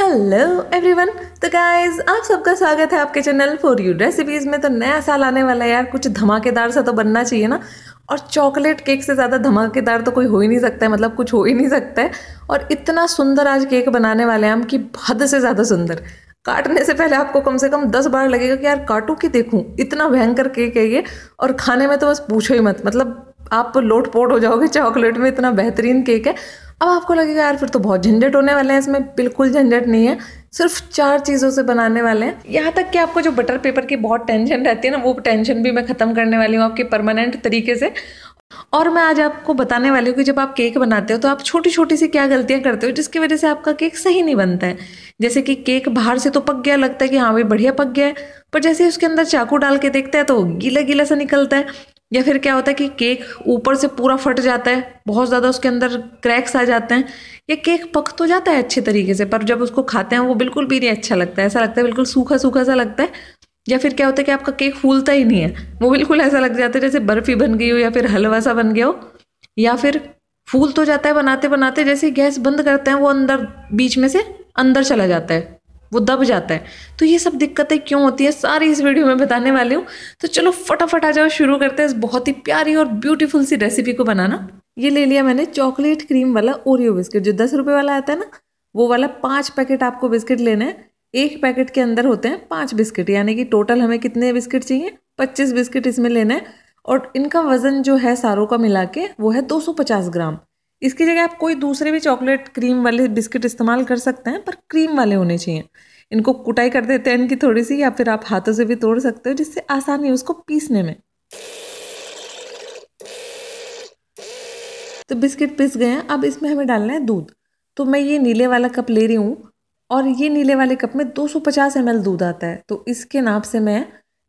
hello everyone तो guys आप सबका स्वागत है आपके चैनल फॉर यू रेसिपीज़ में तो नया साल आने वाला है यार कुछ धमाकेदार सा तो बनना चाहिए ना और चॉकलेट केक से ज़्यादा धमाकेदार तो कोई हो ही नहीं सकता है मतलब कुछ हो ही नहीं सकता है और इतना सुंदर आज केक बनाने वाले हैं हम कि हद से ज़्यादा सुंदर काटने से पहले आपको कम से कम दस बार लगेगा कि यार काटू कि देखूँ इतना भयंकर केक है ये और खाने में तो बस पूछो ही मत मतलब आप लोट पोट हो जाओगे चॉकलेट में इतना बेहतरीन केक है अब आपको लगेगा यार फिर तो बहुत झंझट होने वाले हैं इसमें बिल्कुल झंझट नहीं है सिर्फ चार चीज़ों से बनाने वाले हैं यहाँ तक कि आपको जो बटर पेपर की बहुत टेंशन रहती है ना वो टेंशन भी मैं ख़त्म करने वाली हूँ आपके परमानेंट तरीके से और मैं आज आपको बताने वाली हूँ कि जब आप केक बनाते हो तो आप छोटी छोटी सी क्या गलतियाँ करते हो जिसकी वजह से आपका केक सही नहीं बनता है जैसे कि केक बाहर से तो पक गया लगता है कि हाँ भाई बढ़िया पक गया है पर जैसे उसके अंदर चाकू डाल के देखता है तो गीला गीला सा निकलता है या फिर क्या होता है कि केक ऊपर से पूरा फट जाता है बहुत ज़्यादा उसके अंदर क्रैक्स आ जाते हैं या केक पक तो जाता है अच्छे तरीके से पर जब उसको खाते हैं वो बिल्कुल भी नहीं अच्छा लगता है ऐसा लगता है बिल्कुल सूखा सूखा सा लगता है या फिर क्या होता है कि आपका केक फूलता ही नहीं है वो बिल्कुल ऐसा लग जाता है जैसे बर्फ़ी बन गई हो या फिर हलवा सा बन गया हो या फिर फूल तो जाता है बनाते बनाते जैसे गैस बंद करते हैं वो अंदर बीच में से अंदर चला जाता है वो दब जाता है तो ये सब दिक्कतें क्यों होती हैं सारी इस वीडियो में बताने वाली हूँ तो चलो फटाफट आ जाओ शुरू करते हैं इस बहुत ही प्यारी और ब्यूटीफुल सी रेसिपी को बनाना ये ले लिया मैंने चॉकलेट क्रीम वाला ओरियो बिस्किट जो दस रुपये वाला आता है ना वो वाला पाँच पैकेट आपको बिस्किट लेना है एक पैकेट के अंदर होते हैं पाँच बिस्किट यानी कि टोटल हमें कितने बिस्किट चाहिए पच्चीस बिस्किट इसमें लेना है और इनका वज़न जो है सारों का मिला के वो है पचास ग्राम इसकी जगह आप कोई दूसरे भी चॉकलेट क्रीम वाले बिस्किट इस्तेमाल कर सकते हैं पर क्रीम वाले होने चाहिए इनको कुटाई कर देते हैं इनकी थोड़ी सी या फिर आप हाथों से भी तोड़ सकते हो जिससे आसानी है उसको पीसने में तो बिस्किट पिस गए हैं अब इसमें हमें डालना है दूध तो मैं ये नीले वाला कप ले रही हूँ और ये नीले वाले कप में 250 ml दूध आता है तो इसके नाप से मैं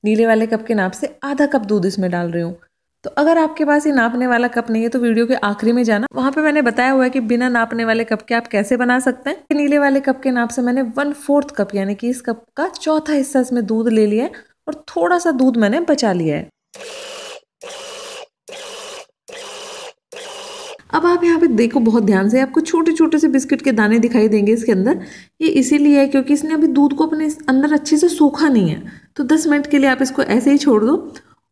नीले वाले कप के नाप से आधा कप दूध इसमें डाल रही हूँ तो अगर आपके पास ये नापने वाला कप नहीं है तो वीडियो के आखिरी में जाना वहाँ पे मैंने बताया हुआ है कि बिना नापने वाले कप के आप कैसे बना सकते हैं नीले वाले कप के नाप से मैंने वन फोर्थ कप यानी कि इस कप का चौथा हिस्सा इसमें दूध ले लिया है और थोड़ा सा दूध मैंने बचा लिया है अब आप यहाँ पे देखो बहुत ध्यान से आपको छोटे छोटे से बिस्किट के दाने दिखाई देंगे इसके अंदर ये इसीलिए है क्योंकि इसने अभी दूध को अपने अंदर अच्छे से सूखा नहीं है तो 10 मिनट के लिए आप इसको ऐसे ही छोड़ दो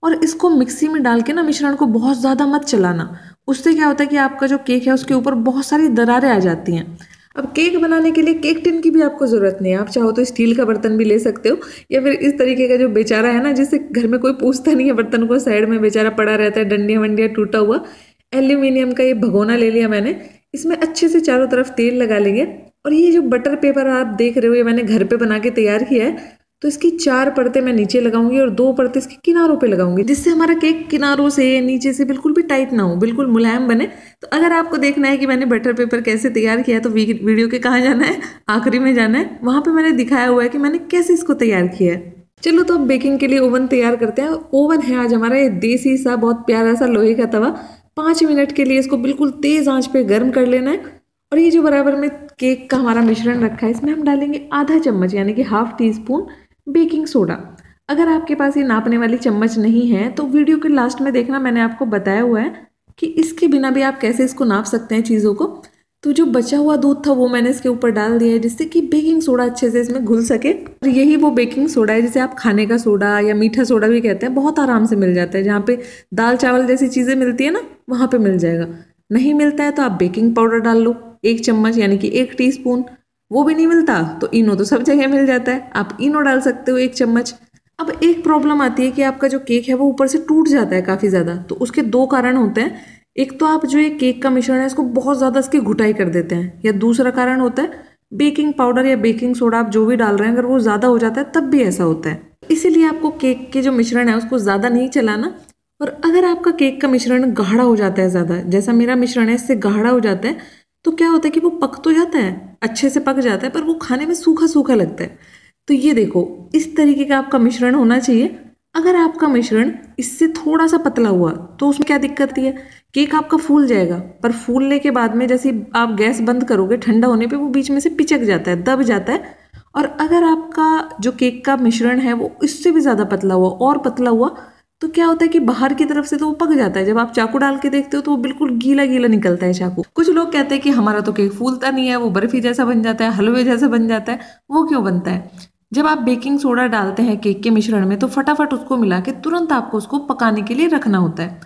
और इसको मिक्सी में डाल के ना मिश्रण को बहुत ज़्यादा मत चलाना उससे क्या होता है कि आपका जो केक है उसके ऊपर बहुत सारी दरारें आ जाती हैं अब केक बनाने के लिए केक टिन की भी आपको ज़रूरत नहीं है आप चाहो तो स्टील का बर्तन भी ले सकते हो या फिर इस तरीके का जो बेचारा है ना जिसे घर में कोई पूछता नहीं है बर्तन को साइड में बेचारा पड़ा रहता है डंडिया वंडिया टूटा हुआ एल्यूमिनियम का ये भगोना ले लिया मैंने इसमें अच्छे से चारों तरफ तेल लगा लेंगे और ये जो बटर पेपर आप देख रहे हो ये मैंने घर पे बना के तैयार किया है तो इसकी चार परतें मैं नीचे लगाऊंगी और दो परतें इसके किनारों पे लगाऊंगी जिससे हमारा केक किनारों से नीचे से बिल्कुल भी टाइट ना हो बिल्कुल मुलायम बने तो अगर आपको देखना है कि मैंने बटर पेपर कैसे तैयार किया है तो वीडियो के कहाँ जाना है आखिरी में जाना है वहाँ पर मैंने दिखाया हुआ है कि मैंने कैसे इसको तैयार किया है चलो तो अब बेकिंग के लिए ओवन तैयार करते हैं ओवन है आज हमारा ये देसी सा बहुत प्यारा सा लोहे का तवा पाँच मिनट के लिए इसको बिल्कुल तेज़ आंच पे गर्म कर लेना है और ये जो बराबर में केक का हमारा मिश्रण रखा है इसमें हम डालेंगे आधा चम्मच यानी कि half teaspoon baking soda अगर आपके पास ये नापने वाली चम्मच नहीं है तो वीडियो के लास्ट में देखना मैंने आपको बताया हुआ है कि इसके बिना भी आप कैसे इसको नाप सकते हैं चीज़ों को तो जो बचा हुआ दूध था वो मैंने इसके ऊपर डाल दिया है जिससे कि बेकिंग सोडा अच्छे से इसमें घुल सके और यही वो बेकिंग सोडा है जिसे आप खाने का सोडा या मीठा सोडा भी कहते हैं बहुत आराम से मिल जाता है जहाँ पे दाल चावल जैसी चीज़ें मिलती है ना वहाँ पे मिल जाएगा नहीं मिलता है तो आप बेकिंग पाउडर डाल लो एक चम्मच यानी कि एक स्पून वो भी नहीं मिलता तो इनो तो सब जगह मिल जाता है आप इनो डाल सकते हो एक चम्मच अब एक प्रॉब्लम आती है कि आपका जो केक है वो ऊपर से टूट जाता है काफ़ी ज़्यादा तो उसके दो कारण होते हैं एक तो आप जो ये केक का मिश्रण है इसको बहुत ज़्यादा इसकी घुटाई कर देते हैं या दूसरा कारण होता है बेकिंग पाउडर या बेकिंग सोडा आप जो भी डाल रहे हैं अगर वो ज़्यादा हो जाता है तब भी ऐसा होता है इसीलिए आपको केक के जो मिश्रण है उसको ज़्यादा नहीं चलाना और अगर आपका केक का मिश्रण गाढ़ा हो जाता है ज़्यादा जैसा मेरा मिश्रण है इससे गाढ़ा हो जाता है तो क्या होता है कि वो पक तो जाता है अच्छे से पक जाता है पर वो खाने में सूखा सूखा लगता है तो ये देखो इस तरीके का आपका मिश्रण होना चाहिए अगर आपका मिश्रण इससे थोड़ा सा पतला हुआ तो उसमें क्या दिक्कत है केक आपका फूल जाएगा पर फूलने के बाद में जैसे आप गैस बंद करोगे ठंडा होने पे वो बीच में से पिचक जाता है दब जाता है और अगर आपका जो केक का मिश्रण है वो इससे भी ज़्यादा पतला हुआ और पतला हुआ तो क्या होता है कि बाहर की तरफ से तो वो पक जाता है जब आप चाकू डाल के देखते हो तो वो बिल्कुल गीला गीला निकलता है चाकू कुछ लोग कहते हैं कि हमारा तो केक फूलता नहीं है वो बर्फी जैसा बन जाता है हलवे जैसा बन जाता है वो क्यों बनता है जब आप बेकिंग सोडा डालते हैं केक के मिश्रण में तो फटाफट उसको मिला के तुरंत आपको उसको पकाने के लिए रखना होता है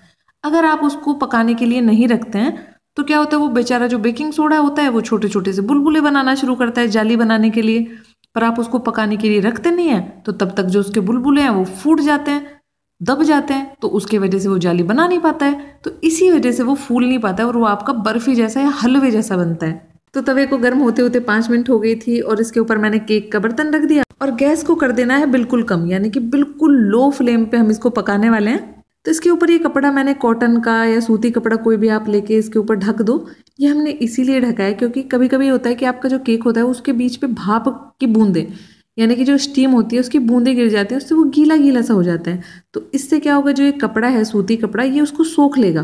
अगर आप उसको पकाने के लिए नहीं रखते हैं तो क्या होता है वो बेचारा जो बेकिंग सोडा होता है वो छोटे छोटे से बुलबुले बनाना शुरू करता है जाली बनाने के लिए पर आप उसको पकाने के लिए रखते नहीं हैं तो तब तक जो उसके बुलबुले हैं वो फूट जाते हैं दब जाते हैं तो उसके वजह से वो जाली बना नहीं पाता है तो इसी वजह से वो फूल नहीं पाता है और वो आपका बर्फ़ी जैसा या हलवे जैसा बनता है तो तवे को गर्म होते होते पांच मिनट हो गई थी और इसके ऊपर मैंने केक का बर्तन रख दिया और गैस को कर देना है बिल्कुल कम यानी कि बिल्कुल लो फ्लेम पे हम इसको पकाने वाले हैं तो इसके ऊपर ये कपड़ा मैंने कॉटन का या सूती कपड़ा कोई भी आप लेके इसके ऊपर ढक दो ये हमने इसीलिए ढका है क्योंकि कभी कभी होता है कि आपका जो केक होता है उसके बीच पे भाप की बूंदें यानी कि जो स्टीम होती है उसकी बूंदें गिर जाती हैं उससे वो गीला गीला सा हो जाता है तो इससे क्या होगा जो ये कपड़ा है सूती कपड़ा ये उसको सोख लेगा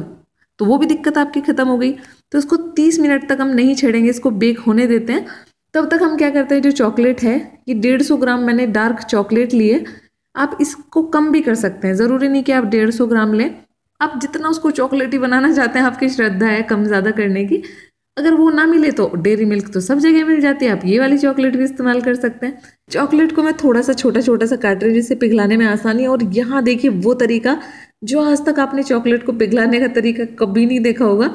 तो वो भी दिक्कत आपकी ख़त्म हो गई तो इसको तीस मिनट तक हम नहीं छेड़ेंगे इसको बेक होने देते हैं तब तक हम क्या करते हैं जो चॉकलेट है ये डेढ़ सौ ग्राम मैंने डार्क चॉकलेट लिए आप इसको कम भी कर सकते हैं ज़रूरी नहीं कि आप डेढ़ सौ ग्राम लें आप जितना उसको चॉकलेटी बनाना चाहते हैं आपकी श्रद्धा है कम ज़्यादा करने की अगर वो ना मिले तो डेयरी मिल्क तो सब जगह मिल जाती है आप ये वाली चॉकलेट भी इस्तेमाल कर सकते हैं चॉकलेट को मैं थोड़ा सा छोटा छोटा सा काट रही हूँ जिससे पिघलाने में आसानी है और यहाँ देखिए वो तरीका जो आज तक आपने चॉकलेट को पिघलाने का तरीका कभी नहीं देखा होगा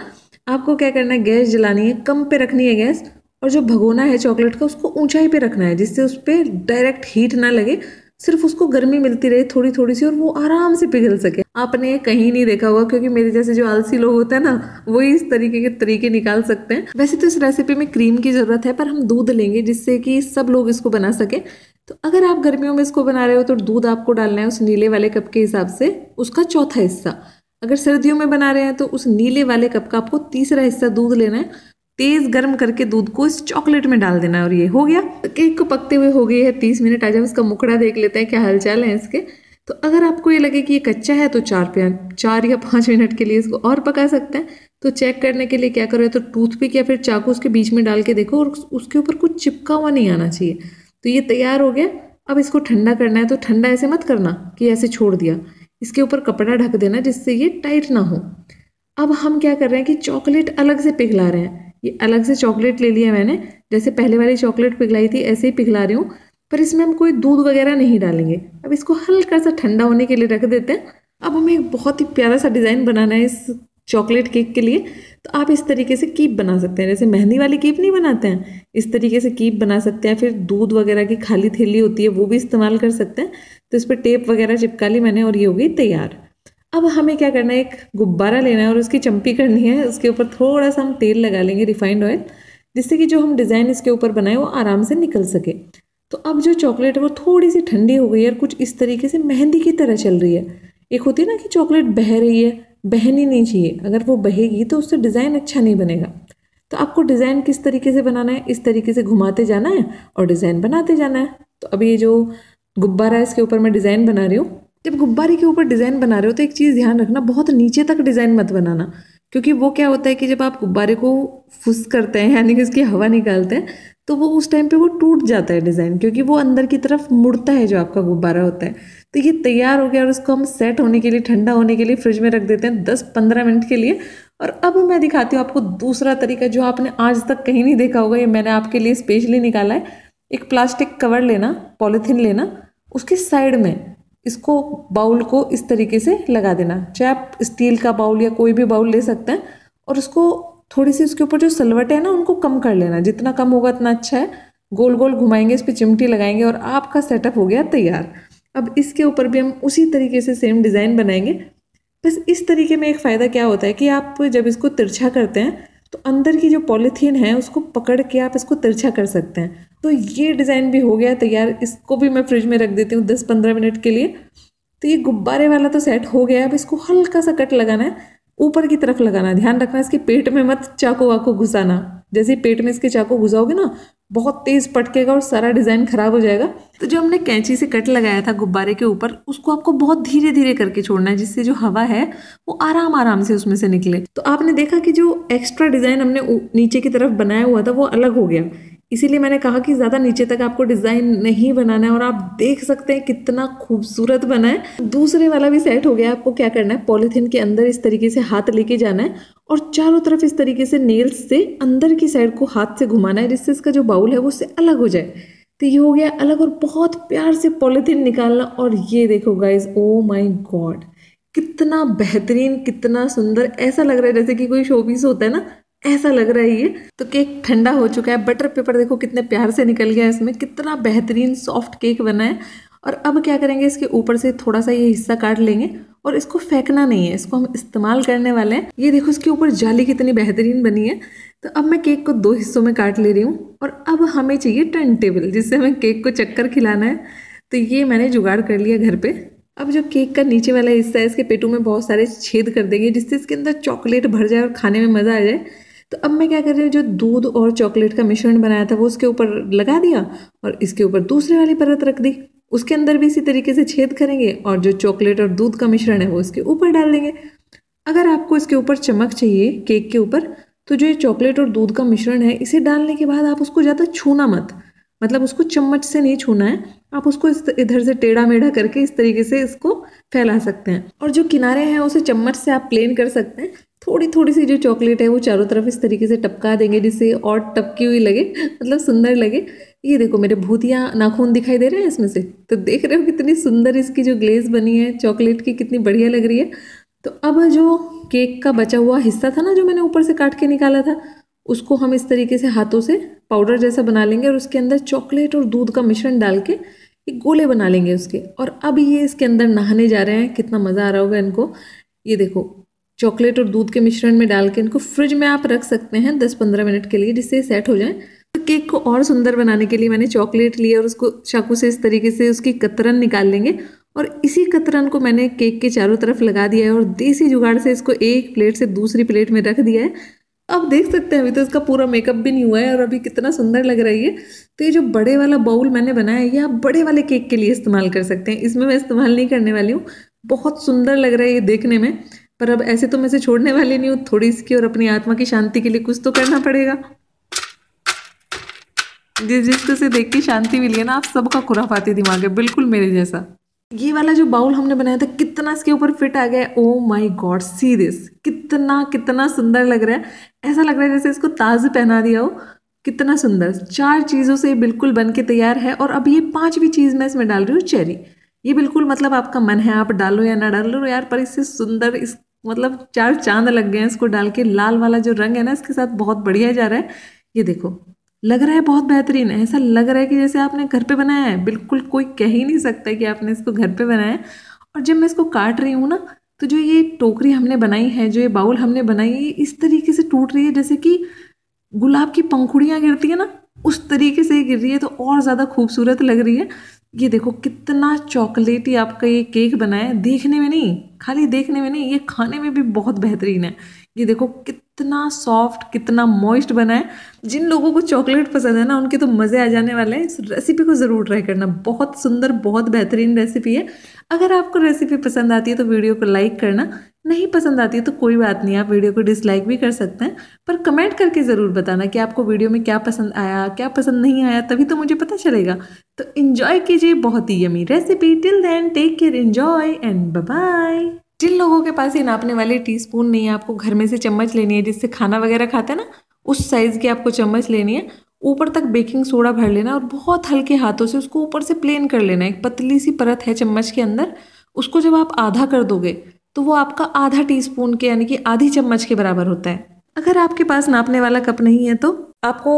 आपको क्या करना है गैस जलानी है कम पे रखनी है गैस और जो भगोना है चॉकलेट का उसको ऊंचाई पे रखना है जिससे उस पर डायरेक्ट हीट ना लगे सिर्फ उसको गर्मी मिलती रहे थोड़ी थोड़ी सी और वो आराम से पिघल सके आपने कहीं नहीं देखा होगा क्योंकि मेरे जैसे जो आलसी लोग होते हैं ना वो इस तरीके के तरीके निकाल सकते हैं वैसे तो इस रेसिपी में क्रीम की ज़रूरत है पर हम दूध लेंगे जिससे कि सब लोग इसको बना सके तो अगर आप गर्मियों में इसको बना रहे हो तो दूध आपको डालना है उस नीले वाले कप के हिसाब से उसका चौथा हिस्सा अगर सर्दियों में बना रहे हैं तो उस नीले वाले कप का आपको तीसरा हिस्सा दूध लेना है तेज गर्म करके दूध को इस चॉकलेट में डाल देना है और ये हो गया केक को पकते हुए हो गई है तीस मिनट आज हम इसका मुखड़ा देख लेते हैं क्या हलचल है इसके तो अगर आपको ये लगे कि ये कच्चा है तो चार चार या पाँच मिनट के लिए इसको और पका सकते हैं तो चेक करने के लिए क्या करो तो टूथपिक या फिर चाकू उसके बीच में डाल के देखो और उसके ऊपर कुछ चिपका हुआ नहीं आना चाहिए तो ये तैयार हो गया अब इसको ठंडा करना है तो ठंडा ऐसे मत करना कि ऐसे छोड़ दिया इसके ऊपर कपड़ा ढक देना जिससे ये टाइट ना हो अब हम क्या कर रहे हैं कि चॉकलेट अलग से पिघला रहे हैं ये अलग से चॉकलेट ले लिया मैंने जैसे पहले वाली चॉकलेट पिघलाई थी ऐसे ही पिघला रही हूँ पर इसमें हम कोई दूध वगैरह नहीं डालेंगे अब इसको हल्का सा ठंडा होने के लिए रख देते हैं अब हमें एक बहुत ही प्यारा सा डिज़ाइन बनाना है इस चॉकलेट केक के लिए तो आप इस तरीके से कीप बना सकते हैं जैसे मेहंदी वाली कीप नहीं बनाते हैं इस तरीके से कीप बना सकते हैं फिर दूध वगैरह की खाली थैली होती है वो भी इस्तेमाल कर सकते हैं तो इस पर टेप वगैरह चिपका ली मैंने और ये हो गई तैयार अब हमें क्या करना है एक गुब्बारा लेना है और उसकी चम्पी करनी है उसके ऊपर थोड़ा सा हम तेल लगा लेंगे रिफाइंड ऑयल जिससे कि जो हम डिज़ाइन इसके ऊपर बनाए वो आराम से निकल सके तो अब जो चॉकलेट है वो थोड़ी सी ठंडी हो गई है और कुछ इस तरीके से मेहंदी की तरह चल रही है एक होती है ना कि चॉकलेट बह रही है बहनी नहीं चाहिए अगर वो बहेगी तो उससे डिज़ाइन अच्छा नहीं बनेगा तो आपको डिज़ाइन किस तरीके से बनाना है इस तरीके से घुमाते जाना है और डिज़ाइन बनाते जाना है तो अब ये जो गुब्बारा है इसके ऊपर मैं डिज़ाइन बना रही हूँ जब गुब्बारे के ऊपर डिज़ाइन बना रहे हो तो एक चीज़ ध्यान रखना बहुत नीचे तक डिज़ाइन मत बनाना क्योंकि वो क्या होता है कि जब आप गुब्बारे को फुस करते हैं यानी कि उसकी हवा निकालते हैं तो वो उस टाइम पे वो टूट जाता है डिज़ाइन क्योंकि वो अंदर की तरफ मुड़ता है जो आपका गुब्बारा होता है तो ये तैयार हो गया और उसको हम सेट होने के लिए ठंडा होने के लिए फ्रिज में रख देते हैं दस पंद्रह मिनट के लिए और अब मैं दिखाती हूँ आपको दूसरा तरीका जो आपने आज तक कहीं नहीं देखा होगा ये मैंने आपके लिए स्पेशली निकाला है एक प्लास्टिक कवर लेना पॉलीथीन लेना उसके साइड में इसको बाउल को इस तरीके से लगा देना चाहे आप स्टील का बाउल या कोई भी बाउल ले सकते हैं और उसको थोड़ी सी उसके ऊपर जो सलवट है ना उनको कम कर लेना जितना कम होगा उतना अच्छा है गोल गोल घुमाएंगे इस पर चिमटी लगाएंगे और आपका सेटअप हो गया तैयार अब इसके ऊपर भी हम उसी तरीके से सेम डिज़ाइन बनाएंगे बस इस तरीके में एक फ़ायदा क्या होता है कि आप जब इसको तिरछा करते हैं तो अंदर की जो पॉलीथीन है उसको पकड़ के आप इसको तिरछा कर सकते हैं तो ये डिज़ाइन भी हो गया तैयार तो इसको भी मैं फ्रिज में रख देती हूँ दस पंद्रह मिनट के लिए तो ये गुब्बारे वाला तो सेट हो गया अब इसको हल्का सा कट लगाना है ऊपर की तरफ लगाना ध्यान रखना इसके पेट में मत चाकू वाकू घुसाना जैसे पेट में इसके चाकू घुसाओगे ना बहुत तेज पटकेगा और सारा डिज़ाइन खराब हो जाएगा तो जो हमने कैंची से कट लगाया था गुब्बारे के ऊपर उसको आपको बहुत धीरे धीरे करके छोड़ना है जिससे जो हवा है वो आराम आराम से उसमें से निकले तो आपने देखा कि जो एक्स्ट्रा डिज़ाइन हमने नीचे की तरफ बनाया हुआ था वो अलग हो गया इसीलिए मैंने कहा कि ज़्यादा नीचे तक आपको डिज़ाइन नहीं बनाना है और आप देख सकते हैं कितना खूबसूरत बना है दूसरे वाला भी सेट हो गया आपको क्या करना है पॉलीथीन के अंदर इस तरीके से हाथ लेके जाना है और चारों तरफ इस तरीके से नेल्स से अंदर की साइड को हाथ से घुमाना है जिससे इसका जो बाउल है वो उससे अलग हो जाए तो ये हो गया अलग और बहुत प्यार से पॉलीथीन निकालना और ये देखो गाइज ओ माई गॉड कितना बेहतरीन कितना सुंदर ऐसा लग रहा है जैसे कि कोई शोपीस होता है ना ऐसा लग रहा है ये तो केक ठंडा हो चुका है बटर पेपर देखो कितने प्यार से निकल गया है इसमें कितना बेहतरीन सॉफ्ट केक बना है और अब क्या करेंगे इसके ऊपर से थोड़ा सा ये हिस्सा काट लेंगे और इसको फेंकना नहीं है इसको हम इस्तेमाल करने वाले हैं ये देखो इसके ऊपर जाली कितनी बेहतरीन बनी है तो अब मैं केक को दो हिस्सों में काट ले रही हूँ और अब हमें चाहिए टर्न टेबल जिससे हमें केक को चक्कर खिलाना है तो ये मैंने जुगाड़ कर लिया घर पर अब जो केक का नीचे वाला हिस्सा है इसके पेटू में बहुत सारे छेद कर देंगे जिससे इसके अंदर चॉकलेट भर जाए और खाने में मज़ा आ जाए तो अब मैं क्या कर रही हूँ जो दूध और चॉकलेट का मिश्रण बनाया था वो उसके ऊपर लगा दिया और इसके ऊपर दूसरे वाली परत रख दी उसके अंदर भी इसी तरीके से छेद करेंगे और जो चॉकलेट और दूध का मिश्रण है वो इसके ऊपर डाल देंगे अगर आपको इसके ऊपर चमक चाहिए केक के ऊपर तो जो ये चॉकलेट और दूध का मिश्रण है इसे डालने के बाद आप उसको ज़्यादा छूना मत मतलब उसको चम्मच से नहीं छूना है आप उसको इस इधर से टेढ़ा मेढ़ा करके इस तरीके से इसको फैला सकते हैं और जो किनारे हैं उसे चम्मच से आप प्लेन कर सकते हैं थोड़ी थोड़ी सी जो चॉकलेट है वो चारों तरफ इस तरीके से टपका देंगे जिससे और टपकी हुई लगे मतलब सुंदर लगे ये देखो मेरे भूतिया नाखून दिखाई दे रहे हैं इसमें से तो देख रहे हो कितनी सुंदर इसकी जो ग्लेज बनी है चॉकलेट की कितनी बढ़िया लग रही है तो अब जो केक का बचा हुआ हिस्सा था ना जो मैंने ऊपर से काट के निकाला था उसको हम इस तरीके से हाथों से पाउडर जैसा बना लेंगे और उसके अंदर चॉकलेट और दूध का मिश्रण डाल के एक गोले बना लेंगे उसके और अब ये इसके अंदर नहाने जा रहे हैं कितना मज़ा आ रहा होगा इनको ये देखो चॉकलेट और दूध के मिश्रण में डाल के इनको फ्रिज में आप रख सकते हैं दस पंद्रह मिनट के लिए जिससे सेट हो जाए तो केक को और सुंदर बनाने के लिए मैंने चॉकलेट लिया और उसको चाकू से इस तरीके से उसकी कतरन निकाल लेंगे और इसी कतरन को मैंने केक के चारों तरफ लगा दिया है और देसी जुगाड़ से इसको एक प्लेट से दूसरी प्लेट में रख दिया है अब देख सकते हैं अभी तो इसका पूरा मेकअप भी नहीं हुआ है और अभी कितना सुंदर लग रही है तो ये जो बड़े वाला बाउल मैंने बनाया है ये आप बड़े वाले केक के लिए इस्तेमाल कर सकते हैं इसमें मैं इस्तेमाल नहीं करने वाली हूँ बहुत सुंदर लग रहा है ये देखने में पर अब ऐसे तो मैं इसे छोड़ने वाली नहीं हूँ थोड़ी इसकी और अपनी आत्मा की शांति के लिए कुछ तो करना पड़ेगा जिस जिसको से देख के शांति मिली है ना आप सबका खुराफाती दिमाग है बिल्कुल मेरे जैसा ये वाला जो बाउल हमने बनाया था कितना इसके ऊपर फिट आ गया oh my god see this कितना कितना सुंदर लग रहा है ऐसा लग रहा है जैसे इसको ताज पहना दिया हो कितना सुंदर चार चीज़ों से ये बिल्कुल बन के तैयार है और अब ये पांचवी चीज़ मैं इसमें डाल रही हूँ चेरी ये बिल्कुल मतलब आपका मन है आप डालो या ना डालो यार पर इससे सुंदर इस मतलब चार चांद लग गए हैं इसको डाल के लाल वाला जो रंग है ना इसके साथ बहुत बढ़िया जा रहा है ये देखो लग रहा है बहुत बेहतरीन है ऐसा लग रहा है कि जैसे आपने घर पे बनाया है बिल्कुल कोई कह ही नहीं सकता कि आपने इसको घर पे बनाया है और जब मैं इसको काट रही हूँ ना तो जो ये टोकरी हमने बनाई है जो ये बाउल हमने बनाई है इस तरीके से टूट रही है जैसे कि गुलाब की पंखुड़ियाँ गिरती है ना उस तरीके से गिर रही है तो और ज़्यादा खूबसूरत लग रही है ये देखो कितना चॉकलेटी आपका ये केक बना है देखने में नहीं खाली देखने में नहीं ये खाने में भी बहुत बेहतरीन है ये देखो कित कितना सॉफ्ट कितना मॉइस्ट बना है जिन लोगों को चॉकलेट पसंद है ना उनके तो मज़े आ जाने वाले हैं इस रेसिपी को ज़रूर ट्राई करना बहुत सुंदर बहुत बेहतरीन रेसिपी है अगर आपको रेसिपी पसंद आती है तो वीडियो को लाइक करना नहीं पसंद आती है तो कोई बात नहीं आप वीडियो को डिसलाइक भी कर सकते हैं पर कमेंट करके ज़रूर बताना कि आपको वीडियो में क्या पसंद आया क्या पसंद नहीं आया तभी तो मुझे पता चलेगा तो इन्जॉय कीजिए बहुत ही yummy recipe till then take care enjoy and bye जिन लोगों के पास ये नापने वाले टीस्पून नहीं है आपको घर में से चम्मच लेनी है जिससे खाना वगैरह खाते हैं ना उस साइज़ की आपको चम्मच लेनी है ऊपर तक बेकिंग सोडा भर लेना है और बहुत हल्के हाथों से उसको ऊपर से प्लेन कर लेना है एक पतली सी परत है चम्मच के अंदर उसको जब आप आधा कर दोगे तो वो आपका आधा टीस्पून के यानी कि आधी चम्मच के बराबर होता है अगर आपके पास नापने वाला कप नहीं है तो आपको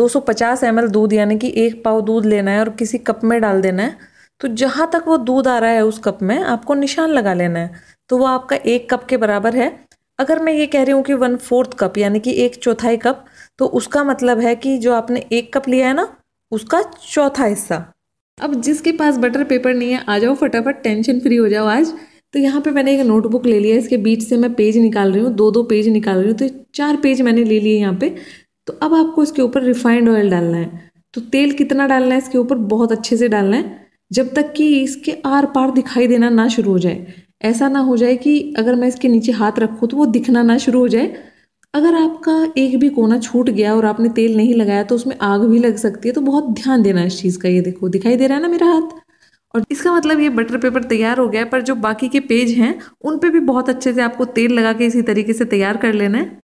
250 ml दूध यानी कि एक पाव दूध लेना है और किसी कप में डाल देना है तो जहाँ तक वो दूध आ रहा है उस कप में आपको निशान लगा लेना है तो वो आपका एक कप के बराबर है अगर मैं ये कह रही हूँ कि वन फोर्थ कप यानी कि एक चौथाई कप तो उसका मतलब है कि जो आपने एक कप लिया है ना उसका चौथा हिस्सा अब जिसके पास बटर पेपर नहीं है आ जाओ फटाफट टेंशन फ्री हो जाओ आज तो यहाँ पे मैंने एक नोटबुक ले लिया इसके बीच से मैं पेज निकाल रही हूँ दो दो पेज निकाल रही हूँ तो चार पेज मैंने ले लिए यहाँ पे तो अब आपको इसके ऊपर रिफाइंड ऑयल डालना है तो तेल कितना डालना है इसके ऊपर बहुत अच्छे से डालना है जब तक कि इसके आर पार दिखाई देना ना शुरू हो जाए ऐसा ना हो जाए कि अगर मैं इसके नीचे हाथ रखूँ तो वो दिखना ना शुरू हो जाए अगर आपका एक भी कोना छूट गया और आपने तेल नहीं लगाया तो उसमें आग भी लग सकती है तो बहुत ध्यान देना इस चीज़ का ये देखो दिखाई दे रहा है ना मेरा हाथ और इसका मतलब ये बटर पेपर तैयार हो गया है पर जो बाकी के पेज हैं उन पे भी बहुत अच्छे से आपको तेल लगा के इसी तरीके से तैयार कर लेना है